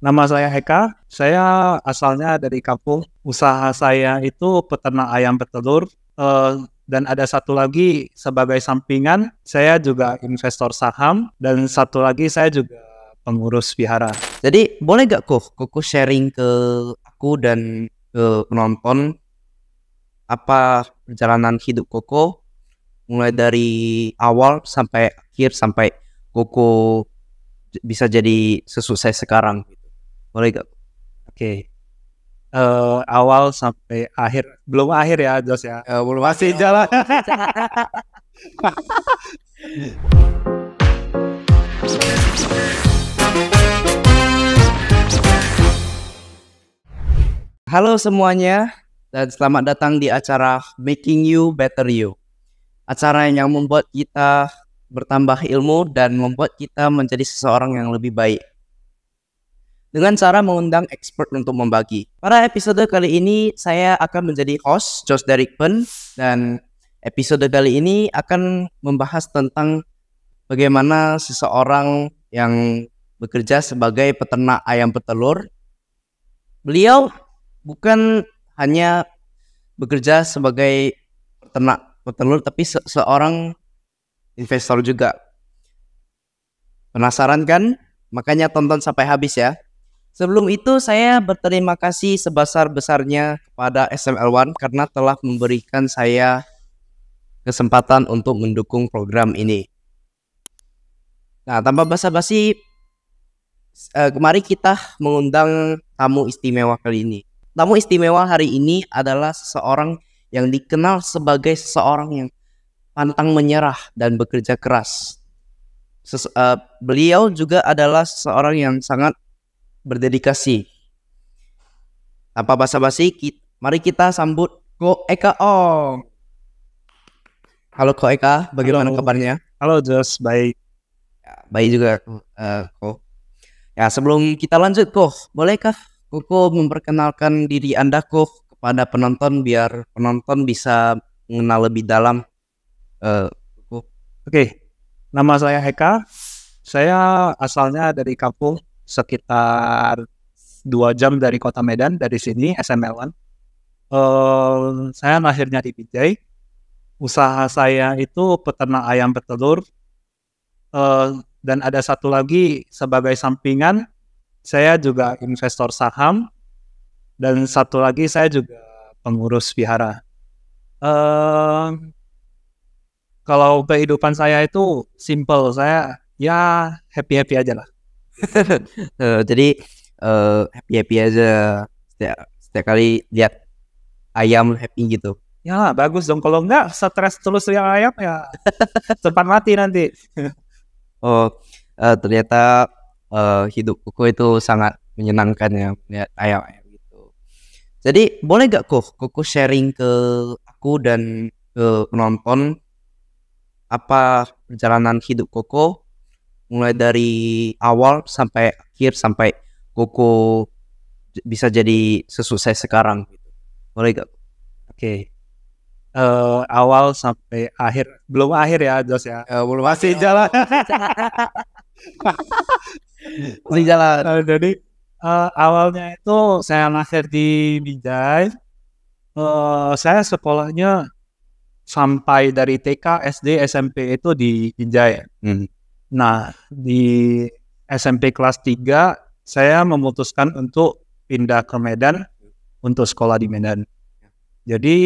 Nama saya Heka, saya asalnya dari kampung. Usaha saya itu peternak ayam bertelur. Uh, eh, dan ada satu lagi sebagai sampingan, saya juga investor saham. Dan satu lagi saya juga pengurus vihara. Jadi boleh gak kok Koko sharing ke aku dan ke penonton apa perjalanan hidup Koko mulai dari awal sampai akhir sampai Koko bisa jadi sesukses sekarang mulai gak? Oke. Okay. Uh, eh, awal sampai akhir belum akhir ya Jos ya uh, belum masih jalan Halo semuanya dan selamat datang di acara Making You Better You. Acara yang membuat kita bertambah ilmu dan membuat kita menjadi seseorang yang lebih baik dengan cara mengundang expert untuk membagi. Pada episode kali ini saya akan menjadi host Josh Pen, dan episode kali ini akan membahas tentang bagaimana seseorang yang bekerja sebagai peternak ayam petelur. Beliau bukan hanya bekerja sebagai peternak petelur tapi se seorang investor juga. Penasaran kan? Makanya tonton sampai habis ya. Sebelum itu, saya berterima kasih sebesar-besarnya kepada sml One karena telah memberikan saya kesempatan untuk mendukung program ini. Nah, tanpa basa-basi, eh, kemari kita mengundang tamu istimewa kali ini. Tamu istimewa hari ini adalah seseorang yang dikenal sebagai seseorang yang pantang menyerah dan bekerja keras. Ses uh, beliau juga adalah seseorang yang sangat berdedikasi. Tanpa basa-basi, mari kita sambut Ko Eka Ong. Oh. Halo Ko Eka, bagaimana Halo. kabarnya? Halo Jos, baik. Ya, baik juga uh, Ko. Ya sebelum kita lanjut Ko, bolehkah Koko memperkenalkan diri Anda Ko kepada penonton biar penonton bisa mengenal lebih dalam uh, Oke, okay. nama saya Eka. Saya asalnya dari kampung sekitar dua jam dari kota Medan dari sini SML1. Uh, eh, saya lahirnya di Binjai. Usaha saya itu peternak ayam bertelur. Uh, eh, dan ada satu lagi sebagai sampingan, saya juga investor saham. Dan satu lagi saya juga pengurus vihara. Uh, eh, kalau kehidupan saya itu simple, saya ya happy happy aja lah uh, jadi uh, happy happy aja setiap, setiap kali lihat ayam happy gitu ya lah bagus dong kalau enggak stres terus lihat ayam ya cepat mati nanti oh uh, ternyata uh, hidup kuku itu sangat menyenangkan ya lihat ayam ayam gitu jadi boleh gak kok kuku sharing ke aku dan ke penonton apa perjalanan hidup koko mulai dari awal sampai akhir sampai Koko bisa jadi sesukses sekarang gitu. boleh gak? Oke okay. uh, eh, awal sampai akhir belum akhir ya Jos ya uh, belum masih jalan masih jalan uh, jadi uh, awalnya itu saya lahir di Binjai uh, saya sekolahnya sampai dari TK SD SMP itu di Binjai hmm Nah, di SMP kelas 3 saya memutuskan untuk pindah ke Medan untuk sekolah di Medan. Jadi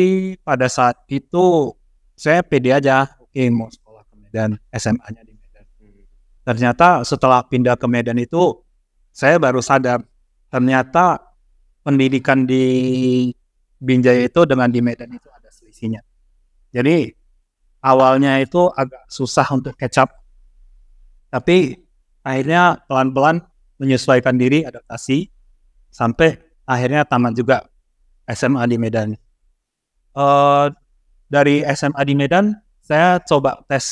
pada saat itu saya pede aja, oke okay, mau sekolah ke Medan, SMA-nya di Medan. Ternyata setelah pindah ke Medan itu saya baru sadar ternyata pendidikan di Binjai itu dengan di Medan itu ada selisihnya. Jadi awalnya itu agak susah untuk kecap. Tapi akhirnya pelan-pelan menyesuaikan diri, adaptasi, sampai akhirnya tamat juga SMA di Medan. Uh, dari SMA di Medan, saya coba tes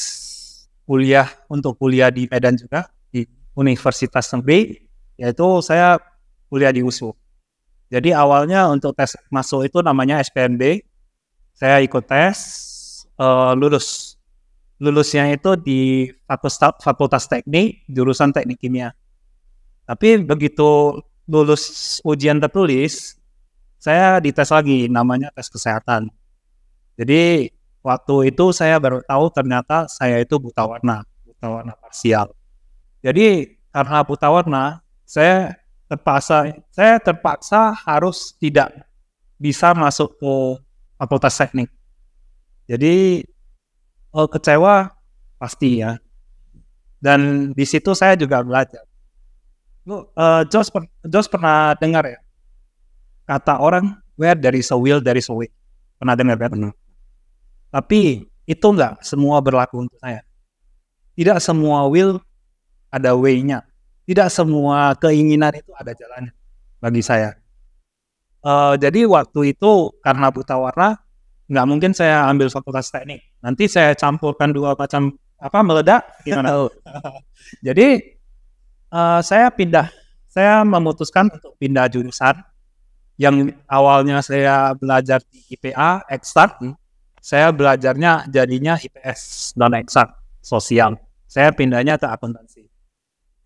kuliah untuk kuliah di Medan juga di Universitas Negeri, yaitu saya kuliah di USU. Jadi awalnya untuk tes masuk itu namanya SPMB, saya ikut tes, uh, lulus lulusnya itu di fakultas, fakultas teknik jurusan teknik kimia. Tapi begitu lulus ujian tertulis, saya dites lagi namanya tes kesehatan. Jadi waktu itu saya baru tahu ternyata saya itu buta warna, buta warna parsial. Jadi karena buta warna, saya terpaksa saya terpaksa harus tidak bisa masuk ke fakultas teknik. Jadi uh, kecewa pasti ya. Dan di situ saya juga belajar. Lu, uh, eh, Josh, per Josh pernah dengar ya kata orang where there is a will there is a way. Pernah dengar kan? Pernah. Tapi itu enggak semua berlaku untuk saya. Tidak semua will ada way-nya. Tidak semua keinginan itu ada jalannya bagi saya. Uh, jadi waktu itu karena buta warna, nggak mungkin saya ambil fakultas teknik. Nanti saya campurkan dua macam apa meledak gimana? Jadi uh, saya pindah, saya memutuskan untuk pindah jurusan yang awalnya saya belajar di IPA eksak, hmm. saya belajarnya jadinya IPS non eksak sosial. Saya pindahnya ke akuntansi.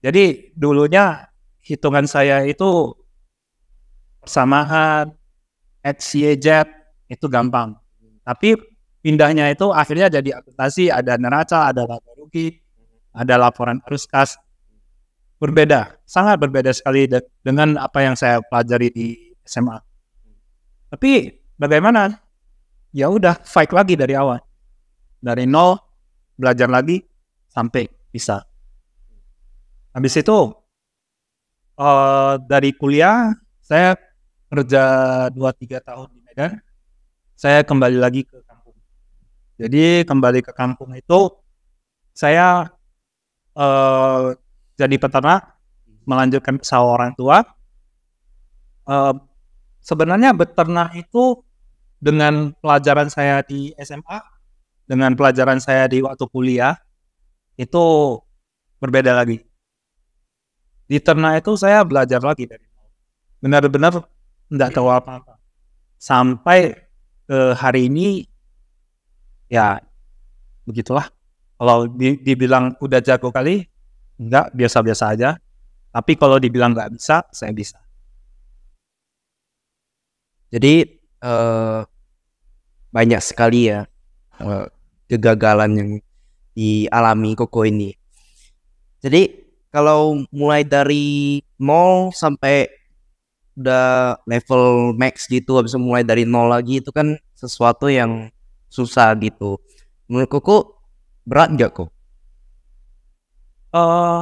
Jadi dulunya hitungan saya itu persamaan, XYZ itu gampang tapi pindahnya itu akhirnya jadi akuntansi, ada neraca, ada laba rugi, ada laporan arus kas. Berbeda, sangat berbeda sekali de dengan apa yang saya pelajari di SMA. Tapi bagaimana? Ya udah, fight lagi dari awal. Dari nol, belajar lagi, sampai bisa. Habis itu, uh, dari kuliah, saya kerja 2-3 tahun di Medan saya kembali lagi ke kampung. Jadi kembali ke kampung itu saya uh, jadi peternak, melanjutkan sawah orang tua. Uh, sebenarnya beternak itu dengan pelajaran saya di SMA, dengan pelajaran saya di waktu kuliah itu berbeda lagi. Di ternak itu saya belajar lagi dari benar-benar nggak tahu apa-apa sampai Eh, hari ini ya begitulah. Kalau di, dibilang udah jago kali, enggak biasa-biasa aja. Tapi kalau dibilang nggak bisa, saya bisa. Jadi uh, banyak sekali ya uh, kegagalan yang dialami Koko ini. Jadi kalau mulai dari nol sampai udah level max gitu habis mulai dari nol lagi itu kan sesuatu yang susah gitu menurut koko berat nggak kok uh, eh,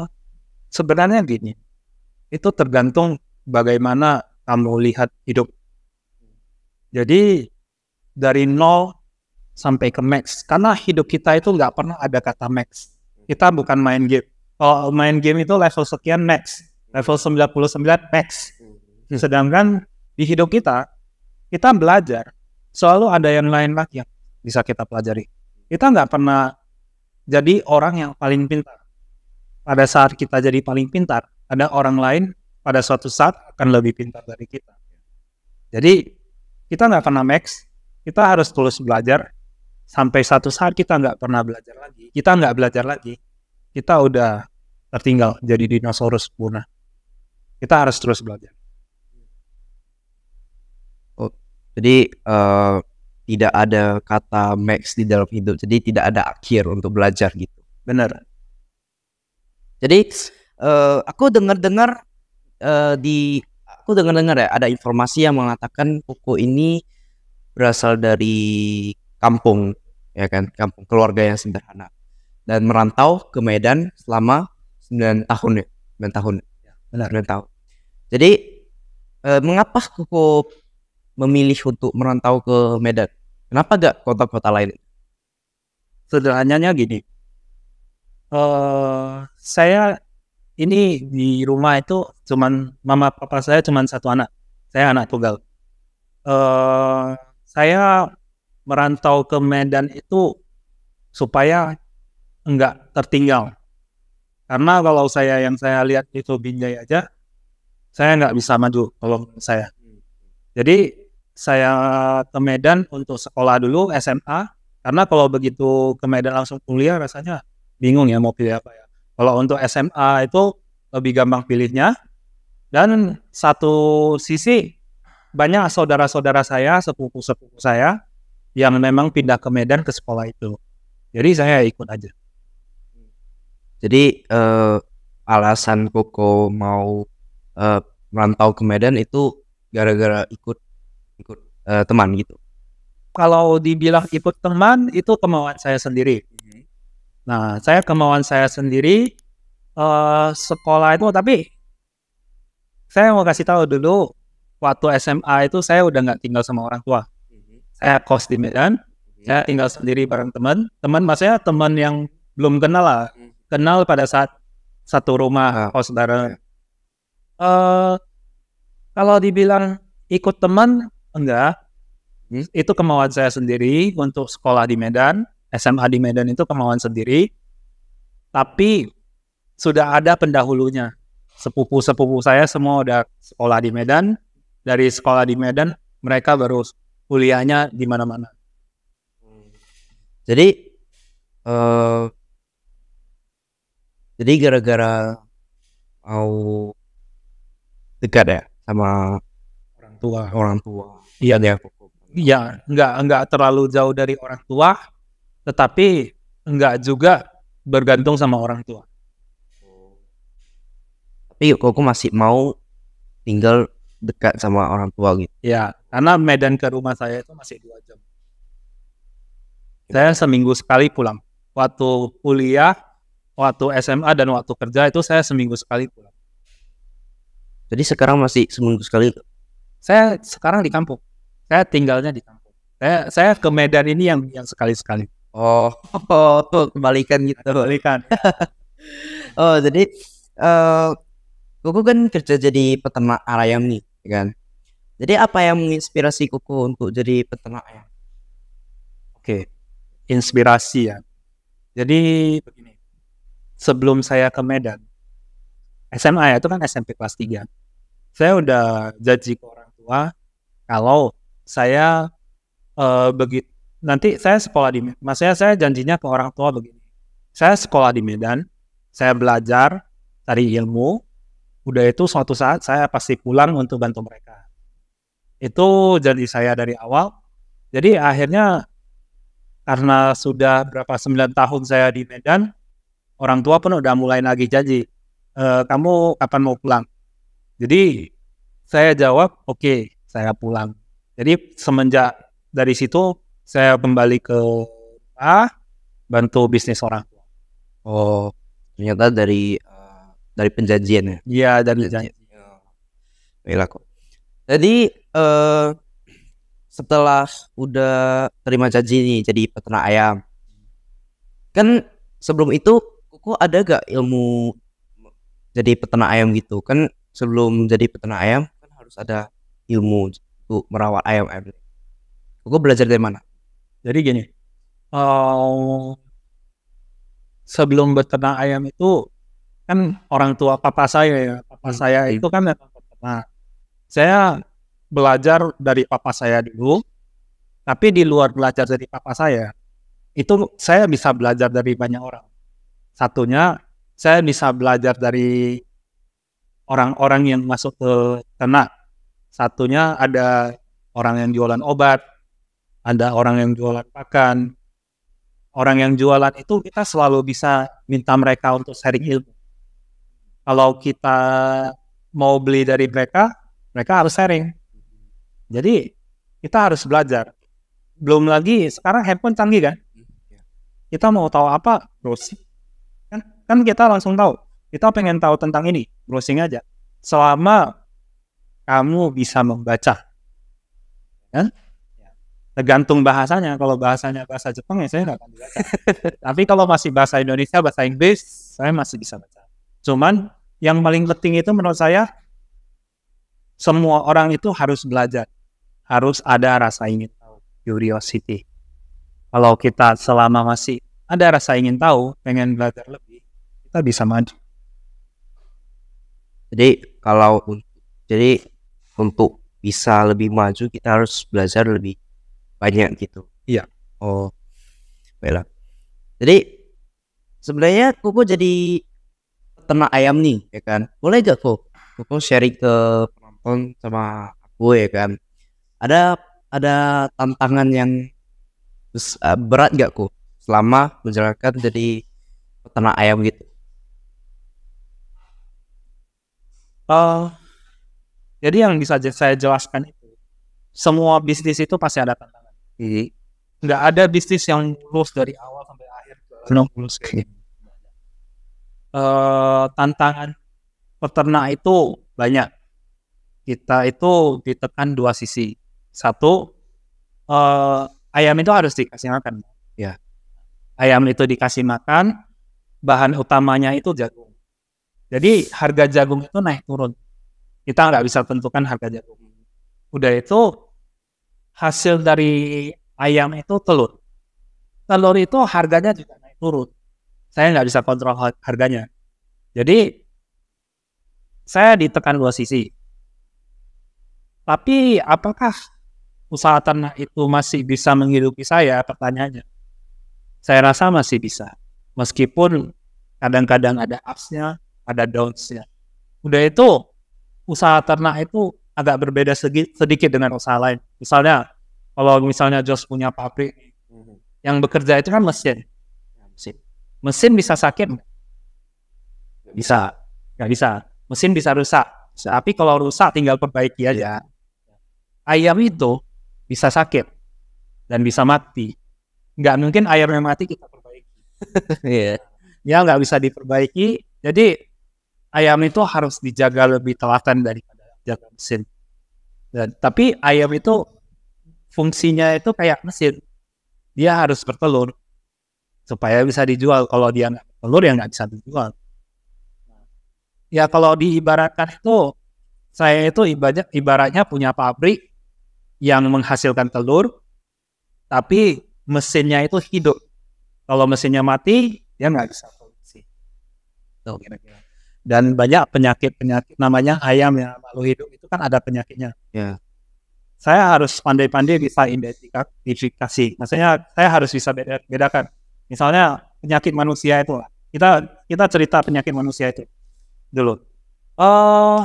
sebenarnya gini itu tergantung bagaimana kamu lihat hidup jadi dari nol sampai ke max karena hidup kita itu nggak pernah ada kata max kita bukan main game kalau main game itu level sekian max level 99 max Hmm. Sedangkan di hidup kita, kita belajar selalu ada yang lain lagi yang bisa kita pelajari. Kita nggak pernah jadi orang yang paling pintar. Pada saat kita jadi paling pintar, ada orang lain pada suatu saat akan lebih pintar dari kita. Jadi kita nggak pernah max, kita harus terus belajar sampai satu saat kita nggak pernah belajar lagi. Kita nggak belajar lagi, kita udah tertinggal jadi dinosaurus punah. Kita harus terus belajar. Jadi uh, tidak ada kata max di dalam hidup. Jadi tidak ada akhir untuk belajar gitu. Benar. Jadi uh, aku dengar-dengar uh, di aku dengar-dengar ya ada informasi yang mengatakan buku ini berasal dari kampung ya kan, kampung keluarga yang sederhana dan merantau ke Medan selama 9 tahun ya, 9 tahun. Ya, benar. 9 tahun. Jadi eh, mengapa buku memilih untuk merantau ke Medan? Kenapa gak kota-kota lain? Sederhananya gini, uh, saya ini di rumah itu cuman mama papa saya cuman satu anak saya anak tunggal uh, saya merantau ke Medan itu supaya enggak tertinggal karena kalau saya yang saya lihat itu Binjai aja saya enggak bisa maju kalau saya jadi saya ke Medan untuk sekolah dulu SMA karena kalau begitu ke Medan langsung kuliah rasanya bingung ya mau pilih apa ya. Kalau untuk SMA itu lebih gampang pilihnya dan satu sisi banyak saudara-saudara saya, sepupu-sepupu saya yang memang pindah ke Medan ke sekolah itu. Jadi saya ikut aja. Jadi uh, alasan Koko mau uh, merantau ke Medan itu gara-gara ikut ikut uh, teman gitu kalau dibilang ikut teman itu kemauan saya sendiri hmm. nah saya kemauan saya sendiri uh, sekolah itu tapi saya mau kasih tahu dulu waktu SMA itu saya udah nggak tinggal sama orang tua hmm. saya kos di Medan hmm. saya tinggal sendiri bareng teman teman maksudnya teman yang belum kenal lah kenal pada saat satu rumah ah. kos bareng uh, kalau dibilang ikut teman enggak hmm? itu kemauan saya sendiri untuk sekolah di Medan SMA di Medan itu kemauan sendiri tapi sudah ada pendahulunya sepupu-sepupu saya semua udah sekolah di Medan dari sekolah di Medan mereka baru kuliahnya di mana-mana jadi uh, jadi gara-gara mau dekat ya sama orang tua orang tua Iya ya. Iya, nggak nggak terlalu jauh dari orang tua, tetapi nggak juga bergantung sama orang tua. Tapi kok aku masih mau tinggal dekat sama orang tua gitu. Ya, karena Medan ke rumah saya itu masih dua jam. Saya seminggu sekali pulang. Waktu kuliah, waktu SMA dan waktu kerja itu saya seminggu sekali pulang. Jadi sekarang masih seminggu sekali? Saya sekarang di kampung. Saya tinggalnya di kampung. Saya, saya ke Medan ini yang yang sekali-sekali. Oh, oh, oh kebalikan gitu. kembalikan oh, jadi uh, Kuku kan kerja jadi peternak ayam nih, kan? Jadi apa yang menginspirasi Kuku untuk jadi peternak ayam? Oke, inspirasi ya. Jadi begini, sebelum saya ke Medan, SMA ya itu kan SMP kelas 3. Saya udah janji ke orang tua kalau saya uh, eh, begitu nanti saya sekolah di Medan. Maksudnya saya janjinya ke orang tua begini. Saya sekolah di Medan, saya belajar dari ilmu, udah itu suatu saat saya pasti pulang untuk bantu mereka. Itu janji saya dari awal. Jadi akhirnya karena sudah berapa sembilan tahun saya di Medan, orang tua pun udah mulai lagi janji, e, kamu kapan mau pulang? Jadi saya jawab, oke, okay, saya pulang jadi semenjak dari situ saya kembali ke A, bantu bisnis orang Oh, ternyata dari eh, dari penjanjian ya? Iya, dari penjanjian. Oh, baiklah kok. Jadi uh, setelah udah terima janji nih jadi peternak ayam, kan sebelum itu kok ada gak ilmu jadi peternak ayam gitu? Kan sebelum jadi peternak ayam kan harus ada ilmu waktu merawat ayam ayam gue belajar dari mana jadi gini uh, sebelum beternak ayam itu kan orang tua papa saya ya papa hmm. saya iya. itu kan memang saya belajar dari papa saya dulu tapi di luar belajar dari papa saya itu saya bisa belajar dari banyak orang satunya saya bisa belajar dari orang-orang yang masuk ke ternak Satunya ada orang yang jualan obat, ada orang yang jualan pakan. Orang yang jualan itu kita selalu bisa minta mereka untuk sharing ilmu. Kalau kita mau beli dari mereka, mereka harus sharing. Jadi kita harus belajar. Belum lagi sekarang handphone canggih kan? Kita mau tahu apa? Browsing. Kan, kan kita langsung tahu. Kita pengen tahu tentang ini, browsing aja. Selama kamu bisa membaca. Kan? Tergantung bahasanya. Kalau bahasanya bahasa Jepang ya saya nggak akan baca. Tapi kalau masih bahasa Indonesia, bahasa Inggris, saya masih bisa baca. Cuman yang paling penting itu menurut saya semua orang itu harus belajar. Harus ada rasa ingin tahu, curiosity. Kalau kita selama masih ada rasa ingin tahu, pengen belajar lebih, kita bisa maju. Jadi kalau jadi untuk bisa lebih maju kita harus belajar lebih banyak gitu. Iya. Oh, baiklah. Jadi sebenarnya Koko jadi ternak ayam nih, ya kan? Boleh gak Koko? Koko sharing ke penonton sama aku ya kan? Ada ada tantangan yang eh, berat gak Koko selama menjalankan jadi peternak ayam gitu? Uh, jadi yang bisa saya jelaskan itu, semua bisnis itu pasti ada tantangan. Iya. Nggak ada bisnis yang lulus dari awal sampai akhir. No. Lulus. Uh, tantangan peternak itu banyak. Kita itu ditekan dua sisi. Satu, uh, ayam itu harus dikasih makan. Ya. Ayam itu dikasih makan, bahan utamanya itu jagung. Jadi harga jagung itu naik turun kita nggak bisa tentukan harga jagung udah itu hasil dari ayam itu telur telur itu harganya juga naik turun saya nggak bisa kontrol harganya jadi saya ditekan dua sisi tapi apakah usaha ternak itu masih bisa menghidupi saya pertanyaannya saya rasa masih bisa meskipun kadang-kadang ada ups-nya ada downs-nya udah itu usaha ternak itu agak berbeda segi, sedikit dengan usaha lain. Misalnya kalau misalnya Jos punya pabrik mm-hmm. yang bekerja itu kan mesin. Ya, mesin, mesin bisa sakit? Bisa, Gak bisa. Mesin bisa rusak. Tapi kalau rusak tinggal perbaiki aja. Iya. Ayam itu bisa sakit dan bisa mati. Gak mungkin ayam yang mati kita perbaiki. Iya. yeah. Ya nggak bisa diperbaiki. Jadi ayam itu harus dijaga lebih telaten daripada jaga mesin. Dan, tapi ayam itu fungsinya itu kayak mesin. Dia harus bertelur supaya bisa dijual. Kalau dia nggak bertelur ya nggak bisa dijual. Ya kalau diibaratkan itu saya itu ibaratnya punya pabrik yang menghasilkan telur, tapi mesinnya itu hidup. Kalau mesinnya mati, dia nggak bisa produksi. Tuh kira-kira dan banyak penyakit-penyakit namanya ayam yang malu hidup itu kan ada penyakitnya. Yeah. Saya harus pandai-pandai bisa identifikasi. Maksudnya saya harus bisa bedakan. Misalnya penyakit manusia itu Kita kita cerita penyakit manusia itu dulu. Uh,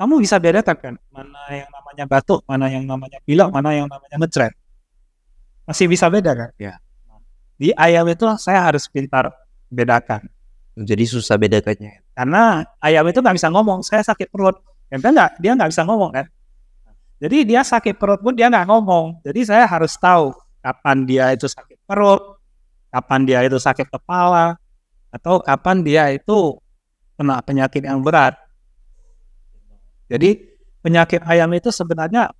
kamu bisa bedakan kan mana yang namanya batuk, mana yang namanya pilek, mana yang namanya mencret. Masih bisa beda kan? Ya. Di ayam itu saya harus pintar bedakan jadi susah bedakannya karena ayam itu nggak bisa ngomong saya sakit perut emang nggak dia nggak bisa ngomong kan jadi dia sakit perut pun dia nggak ngomong jadi saya harus tahu kapan dia itu sakit perut kapan dia itu sakit kepala atau kapan dia itu kena penyakit yang berat jadi penyakit ayam itu sebenarnya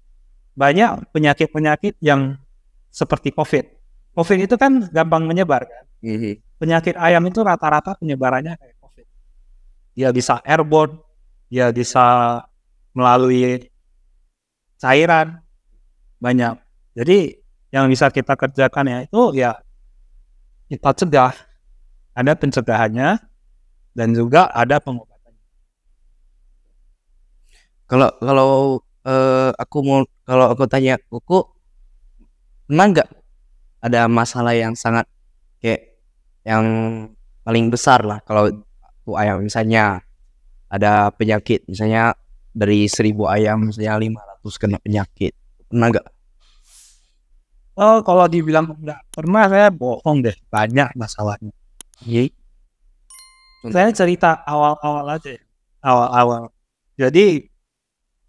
banyak penyakit-penyakit yang seperti COVID. COVID itu kan gampang menyebar kan. Iya penyakit ayam itu rata-rata penyebarannya kayak COVID. Dia bisa airborne, dia bisa melalui cairan banyak. Jadi yang bisa kita kerjakan ya itu ya kita cegah. Ada pencegahannya dan juga ada pengobatannya. Kalau kalau uh, aku mau kalau aku tanya kuku pernah nggak ada masalah yang sangat kayak yang paling besar lah kalau tuh ayam misalnya ada penyakit misalnya dari seribu ayam misalnya ratus kena penyakit pernah gak? Oh, kalau dibilang enggak pernah saya bohong deh banyak masalahnya. Iya. Saya cerita awal-awal aja ya. awal-awal. Jadi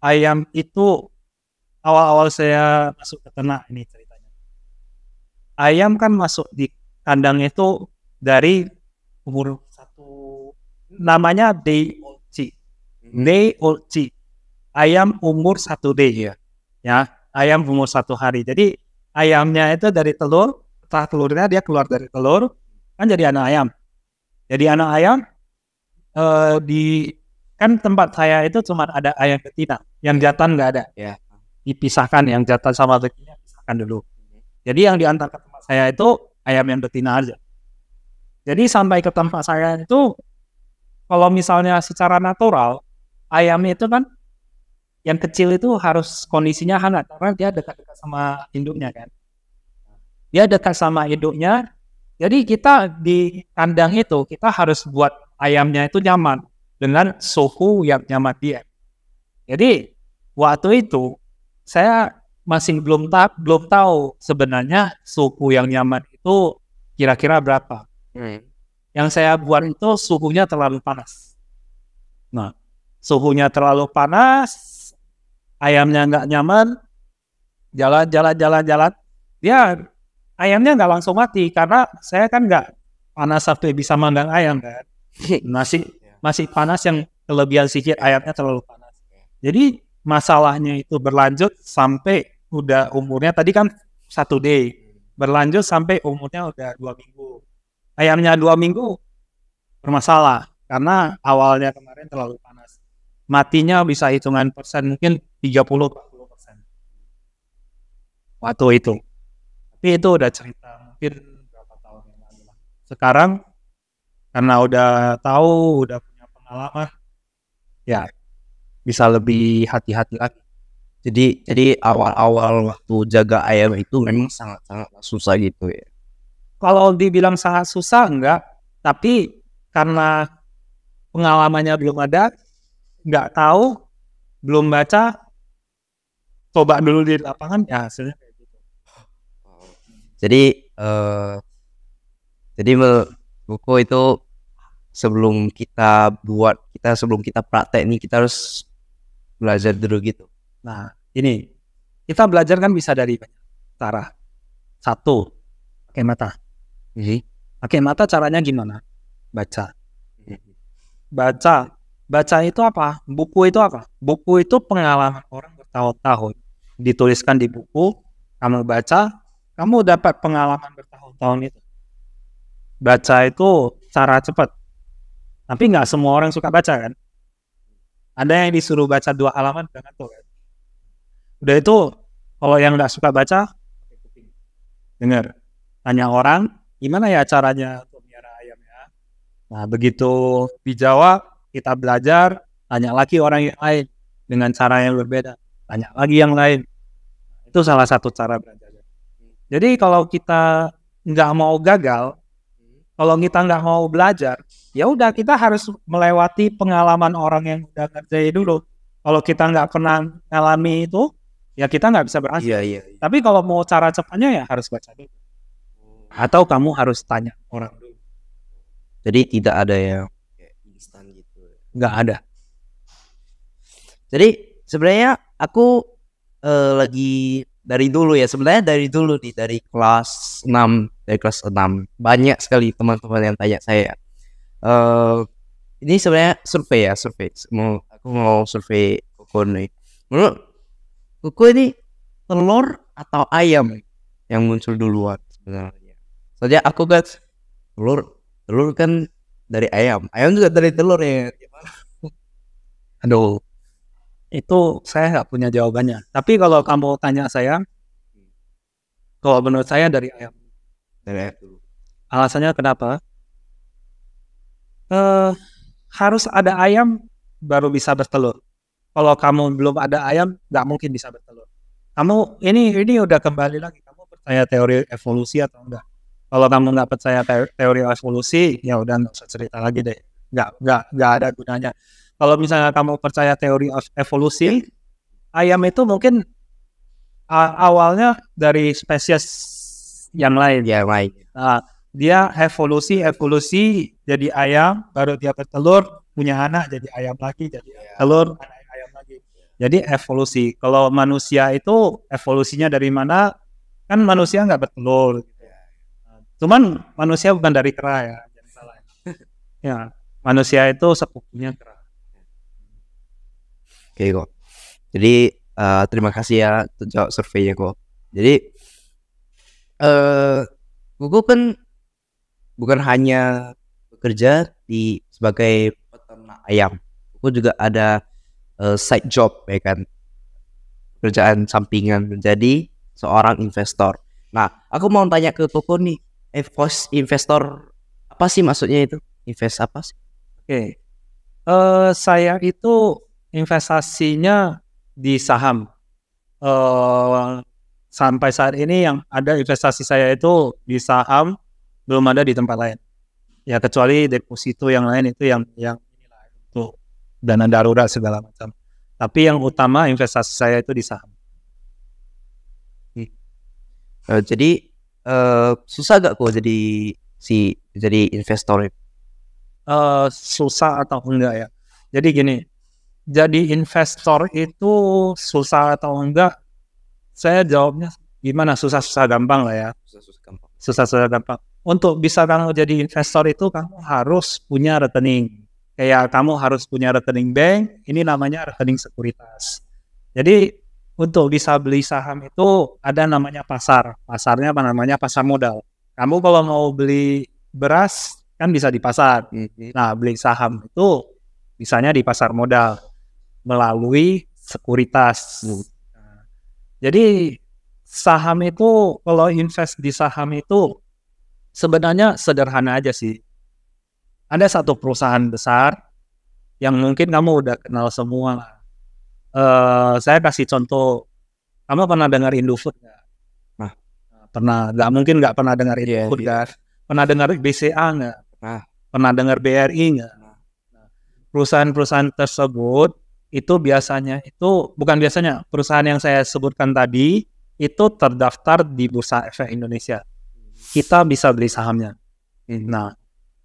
ayam itu awal-awal saya masuk ke ternak ini ceritanya. Ayam kan masuk di kandang itu dari umur satu namanya old chick, hmm. Ayam umur satu day ya. Ya, ayam umur satu hari. Jadi ayamnya itu dari telur, setelah telurnya dia keluar dari telur, kan jadi anak ayam. Jadi anak ayam eh, di kan tempat saya itu cuma ada ayam betina, yang jantan nggak ada. Ya. Dipisahkan yang jantan sama betina pisahkan dulu. Hmm. Jadi yang diantar ke tempat saya itu ayam yang betina aja. Jadi sampai ke tempat saya itu kalau misalnya secara natural ayam itu kan yang kecil itu harus kondisinya hangat karena dia dekat-dekat sama induknya kan. Dia dekat sama induknya. Jadi kita di kandang itu kita harus buat ayamnya itu nyaman dengan suhu yang nyaman dia. Jadi waktu itu saya masih belum tak belum tahu sebenarnya suhu yang nyaman itu kira-kira berapa. Hmm. Yang saya buat itu suhunya terlalu panas. Nah, suhunya terlalu panas, ayamnya nggak nyaman, jalan jalan jalan jalan, dia ayamnya nggak langsung mati karena saya kan nggak panas sampai bisa mandang ayam kan. Masih masih panas yang kelebihan sedikit ayamnya terlalu panas. Jadi masalahnya itu berlanjut sampai udah umurnya tadi kan satu day berlanjut sampai umurnya udah dua minggu ayamnya dua minggu bermasalah karena awalnya kemarin terlalu panas. Matinya bisa hitungan persen mungkin 30 puluh persen. Waktu itu. Tapi itu udah cerita mungkin berapa tahun yang lalu lah. Sekarang karena udah tahu, udah punya pengalaman, ya bisa lebih hati-hati lagi. Jadi jadi awal-awal waktu jaga ayam itu memang sangat-sangat susah gitu ya kalau dibilang sangat susah enggak, tapi karena pengalamannya belum ada, enggak tahu, belum baca, coba dulu di lapangan ya hasilnya kayak gitu. Jadi uh, jadi buku itu sebelum kita buat kita sebelum kita praktek ini kita harus belajar dulu gitu. Nah ini kita belajar kan bisa dari cara. Satu kayak mata. Oke, okay, Oke, mata caranya gimana? Baca. Baca. Baca itu apa? Buku itu apa? Buku itu pengalaman orang bertahun-tahun. Dituliskan di buku, kamu baca, kamu dapat pengalaman bertahun-tahun itu. Baca itu cara cepat. Tapi nggak semua orang suka baca kan? Ada yang disuruh baca dua halaman dengan tuh kan? Udah itu, kalau yang nggak suka baca, dengar. Tanya orang, gimana ya caranya pelihara ayam ya. Nah begitu dijawab kita belajar tanya lagi orang yang lain dengan cara yang berbeda, tanya lagi yang lain. Itu salah satu cara belajar. Jadi kalau kita nggak mau gagal, kalau kita nggak mau belajar, ya udah kita harus melewati pengalaman orang yang udah ngerjain dulu. Kalau kita nggak pernah ngalami itu, ya kita nggak bisa berhasil. iya, iya. iya. Tapi kalau mau cara cepatnya ya harus baca dulu atau kamu harus tanya orang dulu jadi tidak ada yang instan gitu nggak ada jadi sebenarnya aku uh, lagi dari dulu ya sebenarnya dari dulu nih dari kelas 6 dari kelas 6 banyak sekali teman-teman yang tanya saya uh, ini sebenarnya survei ya survei mau aku mau survei koko nih menurut koko ini telur atau ayam yang muncul duluan sebenarnya soalnya aku kan telur telur kan dari ayam ayam juga dari telur ya aduh itu saya nggak punya jawabannya tapi kalau kamu tanya saya kalau menurut saya dari ayam dari ayam alasannya kenapa uh, harus ada ayam baru bisa bertelur kalau kamu belum ada ayam nggak mungkin bisa bertelur kamu ini ini udah kembali lagi kamu percaya teori evolusi atau enggak kalau kamu nggak percaya teori evolusi ya udah nggak usah cerita lagi deh nggak nggak nggak ada gunanya kalau misalnya kamu percaya teori evolusi ayam itu mungkin awalnya dari spesies yang lain ya yeah, right. nah, dia evolusi evolusi jadi ayam baru dia bertelur punya anak jadi ayam lagi jadi yeah. telur jadi evolusi kalau manusia itu evolusinya dari mana kan manusia nggak bertelur Cuman manusia bukan dari kera ya. ya, manusia itu sepupunya kera. Oke okay, kok. Jadi uh, terima kasih ya untuk jawab surveinya kok. Jadi eh uh, gue kan bukan hanya bekerja di sebagai peternak ayam. Gue juga ada uh, side job ya kan kerjaan sampingan menjadi seorang investor. Nah, aku mau tanya ke Koko nih, investor apa sih maksudnya itu? Invest apa sih? Oke. Okay. Uh, eh, saya itu investasinya di saham. Uh, sampai saat ini yang ada investasi saya itu di saham, belum ada di tempat lain. Ya kecuali deposito yang lain itu yang yang untuk dana darurat segala macam. Tapi yang utama investasi saya itu di saham. Uh, jadi Eh, susah gak kok jadi si jadi investor? Uh, susah atau enggak ya? Jadi gini, jadi investor itu susah atau enggak? Saya jawabnya gimana susah-susah gampang lah ya. Susah-susah gampang. Susah-susah gampang. Untuk bisa kamu jadi investor itu kamu harus punya rekening. Kayak kamu harus punya rekening bank, ini namanya rekening sekuritas. Jadi untuk bisa beli saham itu ada namanya pasar. Pasarnya apa namanya? Pasar modal. Kamu kalau mau beli beras kan bisa di pasar. Mm-hmm. Nah, beli saham itu misalnya di pasar modal melalui sekuritas. Mm-hmm. Nah, jadi saham itu kalau invest di saham itu sebenarnya sederhana aja sih. Ada satu perusahaan besar yang mungkin kamu udah kenal semua lah uh, saya kasih contoh kamu pernah dengar Indofood nggak? Nah. nah. Pernah, nggak mungkin nggak pernah dengar Indofood iya, yeah, yeah. Kan? Pernah dengar BCA nggak? Nah. Pernah dengar BRI nggak? Nah. Nah, perusahaan-perusahaan tersebut itu biasanya itu bukan biasanya perusahaan yang saya sebutkan tadi itu terdaftar di Bursa Efek Indonesia. Kita bisa beli sahamnya. Hmm. Nah,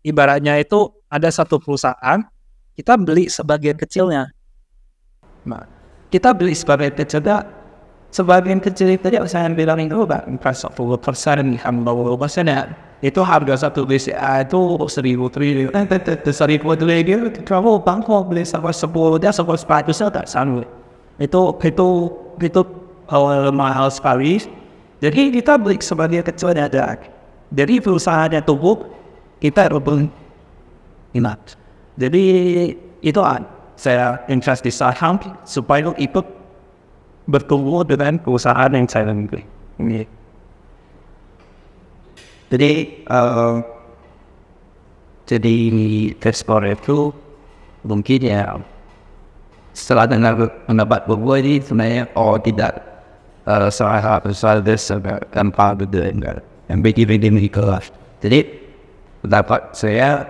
ibaratnya itu ada satu perusahaan kita beli sebagian kecilnya. Nah, kita beli sebagai sebab sebagian kecil tadi saya bilang itu pak empat puluh persen enam puluh persen ya itu harga satu BCA ya, itu seribu triliun eh, seribu triliun kamu mau beli sampai sepuluh dia sampai saya tak sanggup itu itu itu awal mahal sekali jadi kita beli sebagai kecil ya, ada dari perusahaannya tumbuh kita rubung ingat jadi itu ada saya invest di saham supaya ikut bertumbuh dengan perusahaan yang saya miliki. Ini. Jadi uh, jadi investor itu mungkin ya setelah dengar pendapat berbuat ini sebenarnya oh tidak uh, eh, salah satu ada this tanpa yang begitu beda kelas. Jadi pendapat saya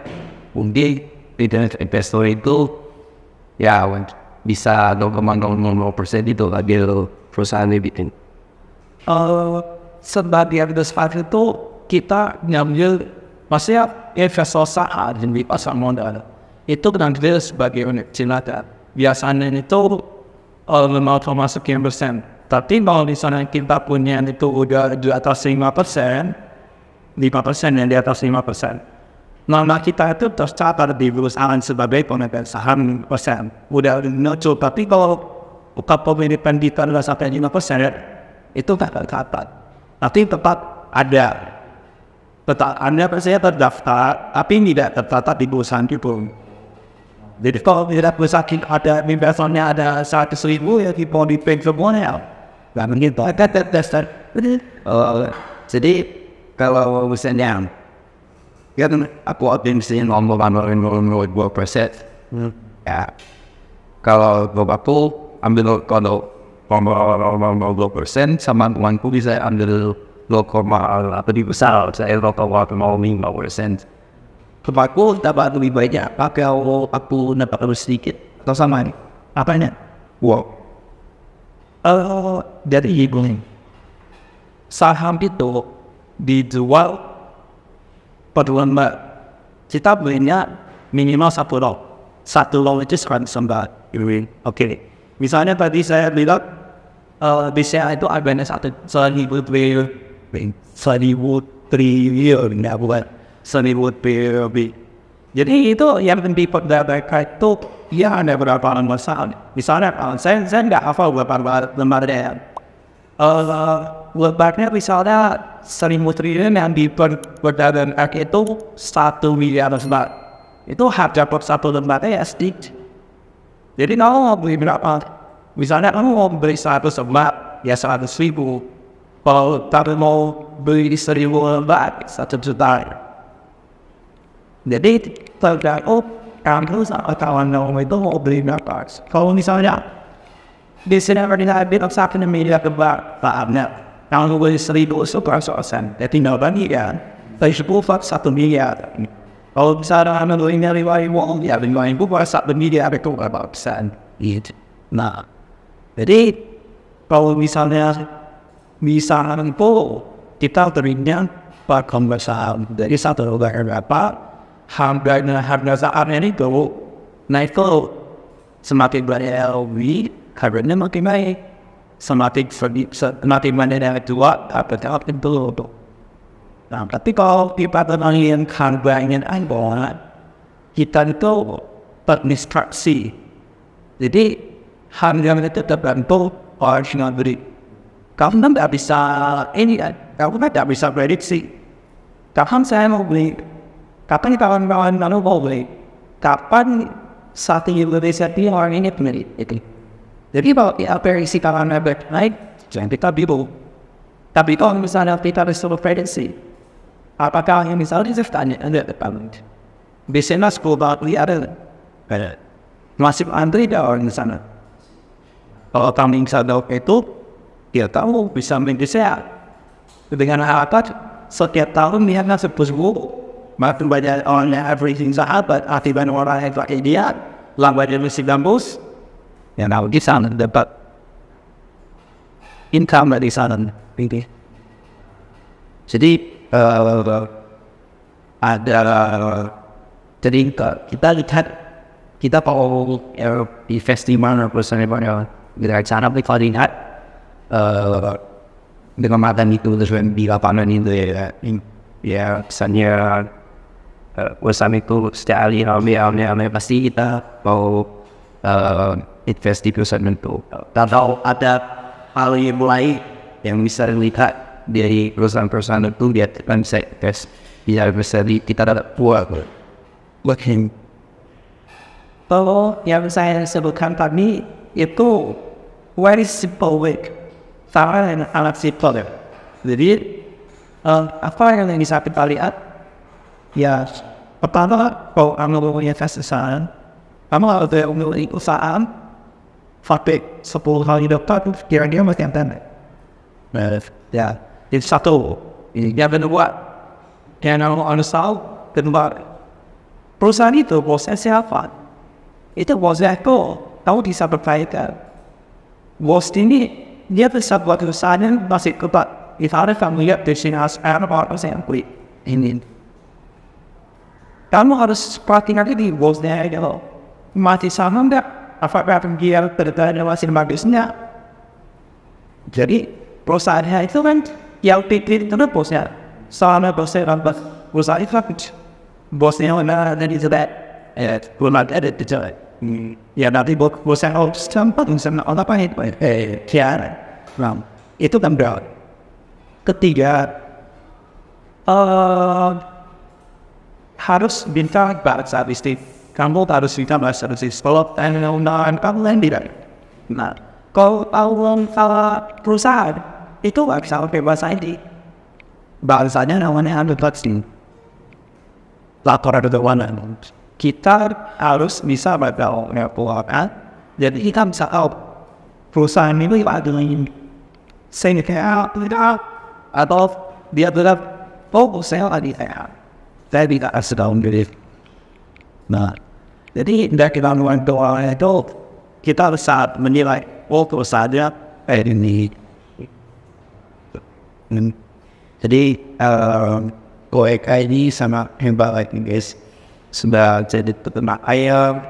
mungkin tidak investor itu ya bisa 0,00% itu label perusahaan bikin Uh, sebagai besar itu kita ngambil maksudnya investor saham dan di pasar modal itu dia sebagai unit cilada biasanya itu eh, lima masuk sekian persen tapi kalau di sana kita punya itu udah di atas lima persen lima persen yang di atas lima persen Nama nah, kita itu tercatat di perusahaan sebagai pemegang saham persen. Udah muncul, tapi kalau kepemilikan di adalah sampai lima persen, itu tak tercatat. Tapi tetap ada. Tetap Anda percaya terdaftar, tapi tidak tercatat di perusahaan itu. Jadi kalau tidak sakit ada investornya ada seratus ribu ya di di bank semuanya. Gak mungkin toh. Eh, jadi kalau misalnya ya dan aku optimisnya nol nol nol nol dua preset hmm. Ya, kalau bapakku ambil kalau dua persen sama uangku bisa ambil atau di besar saya rata-rata 0,05 persen. Bapakku dapat lebih banyak kalau aku dapat lebih sedikit atau sama ini. Apanya? Wow. Uh, dari ibu saham itu dijual Mbak, kita punya minimal satu law, Satu law itu seratus sembilan. Oke. Okay. Misalnya tadi saya bilang uh, eh, BCA itu ada satu seribu tiga, seribu tiga ya bukan seribu tiga. Jadi itu yang lebih mereka itu ya ada berapa lembar saham. Misalnya saya saya nggak hafal berapa lembar saham. Uh, eh, lebarnya misalnya seribu triliun yang di berdaran R itu satu miliar lembar itu harga per satu lembarnya ya sedikit jadi kalau mau beli berapa misalnya kamu mau beli satu lembar ya seratus ribu kalau kamu mau beli seribu lembar satu juta jadi tergantung kamu sama kawan kamu itu mau beli berapa kalau misalnya di sini pernah ada obstacle media Pak Abner? tahun we will study those parts of Asan. That in satu miliar. Kalau misalnya anda dari riwayat wong, ya riwayat buku satu miliar itu berapa persen? Iya. Nah, jadi kalau misalnya misalnya itu kita teringat pak pembesaran dari satu negara berapa harga harga saatnya itu naik ke semakin banyak LV harganya makin baik somatic somatic manner dua apa tak tentu tu. Nah, tapi kalau kita tentang yang kandungan yang anggora, kita itu berinstruksi. Jadi hal yang itu orang original beri. Kamu tidak bisa ini, kamu tidak bisa prediksi. Kapan saya mau beli? Kapan kawan-kawan lalu mau beli? Kapan satu Indonesia di orang ini beli? Jadi kalau ya, prediksi karena naik, jangan kita biru. Tapi kalau misalnya kita disuruh prediksi, apakah yang misalnya ditanya ada depan? Biasanya sepuluh kali ada. Masih antri ada orang di sana. Kalau kami sadar itu, kita tahu bisa menjadi sehat. Dengan harapan setiap tahun dia nggak sepuluh Makin banyak orang yang everything sahabat, akibat orang yang pakai dia, lambat di musik kampus, yang know, di sana dapat income dari sana gitu. Jadi uh, ada jadi kita lihat kita tahu invest di mana perusahaan di kita gerak sana kita lihat dengan mata itu terus bila lapangan itu ya ya, ya kesannya uh, itu setiap hari ramai ramai pasti kita mau uh, invest di perusahaan itu. Tahu ada hal yang mulai yang bisa dilihat dari perusahaan-perusahaan itu dia akan bisa invest bisa bisa di kita dapat buat working. him. Kalau yang saya sebutkan tadi itu very simple way sama dengan alat simple Jadi eh, apa yang bisa kita lihat ya pertama kalau kamu punya investasi kamu harus memiliki usaha sampai sepuluh kali dokter tu kira dia masih hantar naik. Ya. Itu satu. Dia kena buat. Dia nak understand. Perusahaan itu prosesnya apa? Itu proses aku tahu di sana disampaikan. Bos ini dia bisa buat perusahaan masih kebat. Itu ada familiar di sini harus ada orang yang kuat ini. Kamu harus perhatikan di bosnya itu. Mati saham dia apakah dia tertarik dengan sinema bisnya jadi perusahaannya itu kan yang titik itu bosnya sama bosnya bos perusahaan itu kan bosnya mana dan itu that ya bulan ada hmm. ya, itu ya nanti bosnya oh sempat misalnya orang apa itu eh ram itu kan berat ketiga uh, harus bintang bahasa istri kamu harus bisa bahasa di sekolah dan undang kamu lain tidak nah kalau tahun salah perusahaan itu nggak bisa pakai bahasa ID bahasanya namanya advertising laporan keuangan kita harus bisa baca laporan jadi kita bisa tahu perusahaan itu ada yang sehingga tidak atau dia tidak fokus saya di saya tidak sedang beli nah jadi kita kemanuan doa itu kita harus saat menilai oh kalau saja hmm. eh ini jadi um, ini sama hebat guys sudah jadi peternak ayam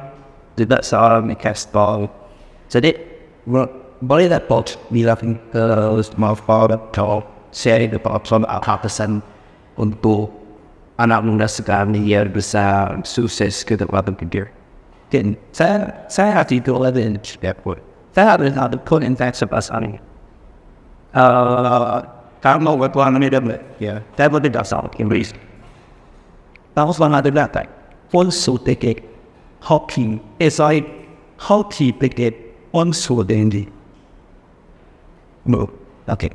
tidak seorang investor jadi boleh dapat bilang ke semua orang atau sharing the problem atasan untuk anak muda sekarang dia bisa sukses ke tempat berpikir. Dan saya, saya hati itu oleh dan dapur. Saya ada ada pun intens pasangan. Karena waktu anak muda, ya, saya boleh dasar Inggris. Tahu selama ada datang, pun sudah ke hockey. Esai hockey tiket on sudah ini. No, okay.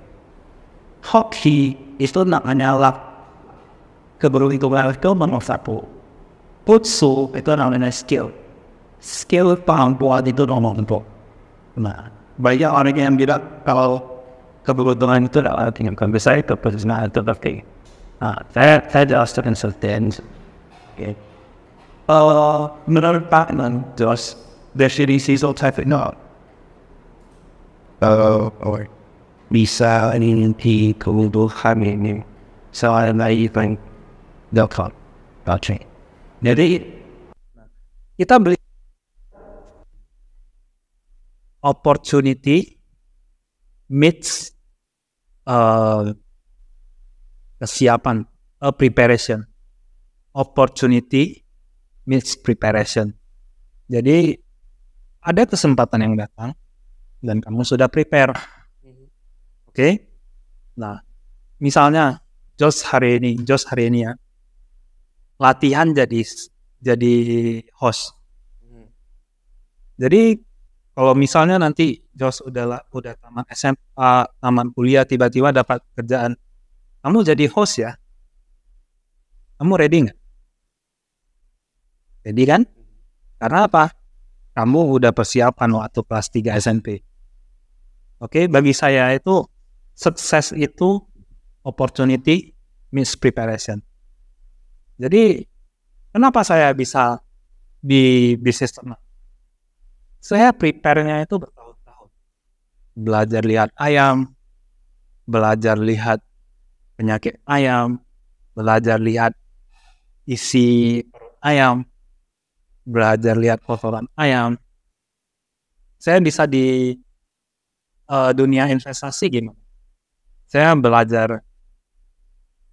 Hockey itu nak anak keberdikbalikan menosapu. Putsu itu namanya skill. Skill paham buat itu nomor untuk. Nah, banyak orang yang bilang kalau keberuntungan itu adalah tinggalkan besar itu perzinahan itu terkait. Nah, saya, saya jelaskan konsultan. Okay. menurut Pak Nan, dari CDC itu type no. Uh, bisa ini nanti kebutuhan ini. So, ada lagi yang Dokter. Oke. Jadi kita beli opportunity meets uh, kesiapan, uh, preparation. Opportunity meets preparation. Jadi ada kesempatan yang datang dan kamu sudah prepare. Mm-hmm. Oke. Okay? Nah, misalnya Jos hari ini, Jos hari ini ya, latihan jadi jadi host. Jadi kalau misalnya nanti Jos udah udah tamat SMA, tamat kuliah tiba-tiba dapat kerjaan, kamu jadi host ya? Kamu ready nggak? Ready kan? Karena apa? Kamu udah persiapan waktu kelas 3 SMP. Oke, bagi saya itu sukses itu opportunity means preparation. Jadi kenapa saya bisa di bisnis ternak? Saya prepare-nya itu bertahun-tahun. Belajar lihat ayam, belajar lihat penyakit ayam, belajar lihat isi ayam, belajar lihat kotoran ayam. Saya bisa di uh, dunia investasi gimana? Saya belajar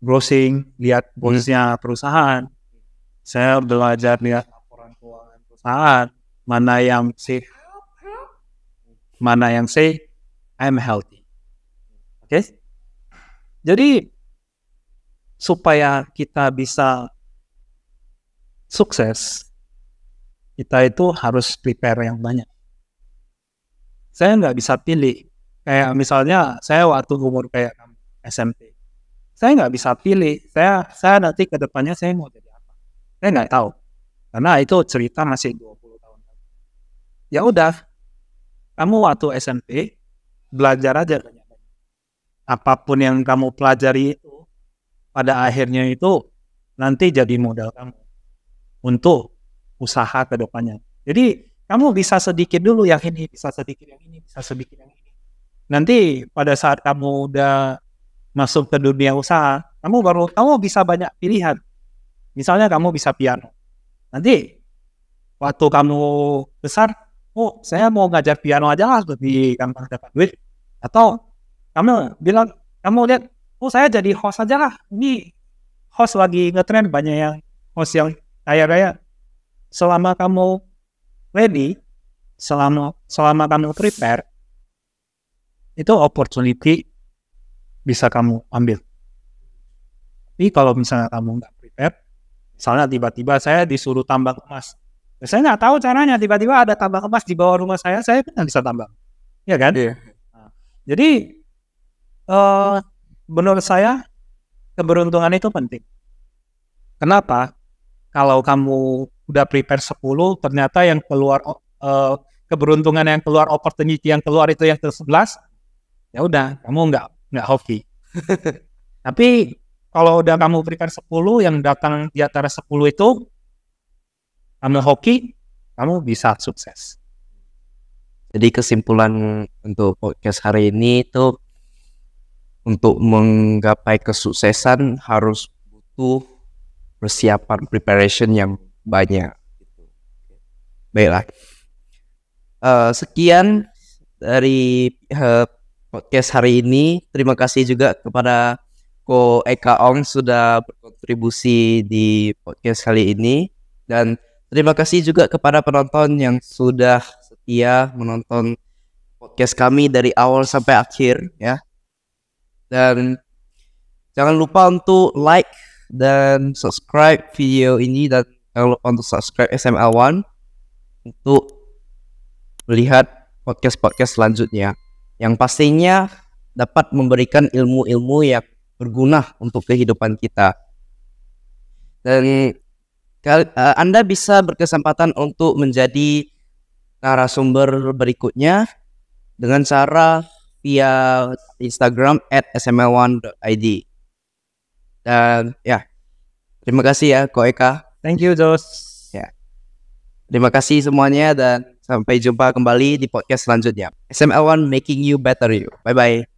browsing lihat bonusnya hmm. perusahaan saya belajar lihat laporan keuangan perusahaan mana yang safe mana yang safe I'm healthy oke okay? jadi supaya kita bisa sukses kita itu harus prepare yang banyak saya nggak bisa pilih kayak misalnya saya waktu umur kayak SMP saya nggak bisa pilih saya saya nanti ke depannya saya mau jadi apa saya nggak tahu karena itu cerita masih 20 tahun lagi ya udah kamu waktu SMP belajar aja apapun yang kamu pelajari itu pada akhirnya itu nanti jadi modal kamu untuk usaha ke depannya jadi kamu bisa sedikit dulu yang ini bisa sedikit yang ini bisa sedikit yang ini nanti pada saat kamu udah masuk ke dunia usaha, kamu baru kamu bisa banyak pilihan. Misalnya kamu bisa piano. Nanti waktu kamu besar, oh saya mau ngajar piano aja lah di gampang dapat duit. Atau kamu bilang kamu lihat, oh saya jadi host aja lah. Ini host lagi ngetrend banyak yang host yang kaya raya. Selama kamu ready, selama selama kamu prepare, itu opportunity bisa kamu ambil. Tapi kalau misalnya kamu nggak prepare, misalnya tiba-tiba saya disuruh tambang emas. Ya, saya nggak tahu caranya, tiba-tiba ada tambang emas di bawah rumah saya, saya kan bisa tambang. ya kan? Yeah. Iya. jadi, uh, menurut saya, keberuntungan itu penting. Kenapa? Kalau kamu udah prepare 10, ternyata yang keluar uh, keberuntungan yang keluar opportunity yang keluar itu yang ke-11 ya udah kamu nggak nggak hoki. Tapi kalau udah kamu berikan 10 yang datang di antara 10 itu kamu hoki, kamu bisa sukses. Jadi kesimpulan untuk podcast hari ini itu untuk menggapai kesuksesan harus butuh persiapan preparation yang banyak. Baiklah. Uh, sekian dari uh, podcast hari ini. Terima kasih juga kepada Ko Eka Ong sudah berkontribusi di podcast kali ini dan terima kasih juga kepada penonton yang sudah setia menonton podcast kami dari awal sampai akhir ya. Dan jangan lupa untuk like dan subscribe video ini dan jangan lupa untuk subscribe SMA One untuk melihat podcast-podcast selanjutnya yang pastinya dapat memberikan ilmu-ilmu yang berguna untuk kehidupan kita. Dan eh, Anda bisa berkesempatan untuk menjadi narasumber berikutnya dengan cara via Instagram at sml1.id. Dan ya, terima kasih ya Ko Eka. Thank you Jos. Ya. Terima kasih semuanya dan Sampai jumpa kembali di podcast selanjutnya. SML1 Making You Better You. Bye-bye.